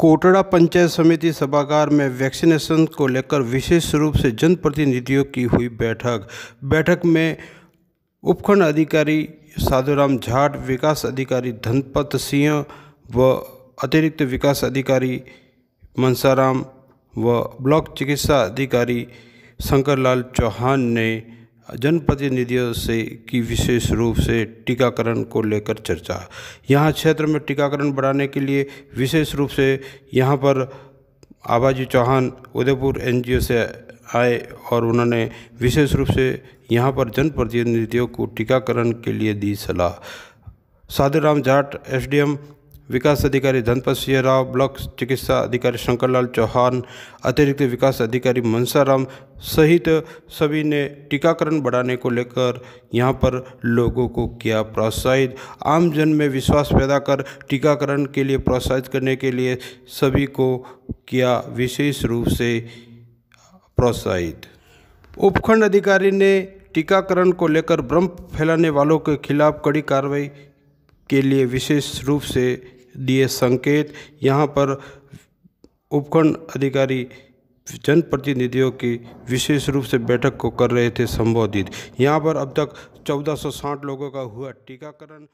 कोटड़ा पंचायत समिति सभागार में वैक्सीनेशन को लेकर विशेष रूप से जनप्रतिनिधियों की हुई बैठक बैठक में उपखंड अधिकारी साधुराम झाट विकास अधिकारी धनपत सिंह व अतिरिक्त विकास अधिकारी मनसाराम व ब्लॉक चिकित्सा अधिकारी शंकरलाल चौहान ने जनप्रतिनिधियों से की विशेष रूप से टीकाकरण को लेकर चर्चा यहाँ क्षेत्र में टीकाकरण बढ़ाने के लिए विशेष रूप से यहाँ पर आबाजी चौहान उदयपुर एनजीओ से आए और उन्होंने विशेष रूप से यहाँ पर जनप्रतिनिधियों को टीकाकरण के लिए दी सलाह साधुराम जाट एसडीएम विकास अधिकारी धनपत सिंह राव ब्लॉक चिकित्सा अधिकारी शंकरलाल चौहान अतिरिक्त विकास अधिकारी मनसाराम सहित सभी ने टीकाकरण बढ़ाने को लेकर यहाँ पर लोगों को किया प्रोत्साहित आमजन में विश्वास पैदा कर टीकाकरण के लिए प्रोत्साहित करने के लिए सभी को किया विशेष रूप से प्रोत्साहित उपखंड अधिकारी ने टीकाकरण को लेकर भ्रम फैलाने वालों के खिलाफ कड़ी कार्रवाई के लिए विशेष रूप से दिए संकेत यहाँ पर उपखंड अधिकारी जनप्रतिनिधियों की विशेष रूप से बैठक को कर रहे थे संबोधित यहाँ पर अब तक 1460 लोगों का हुआ टीकाकरण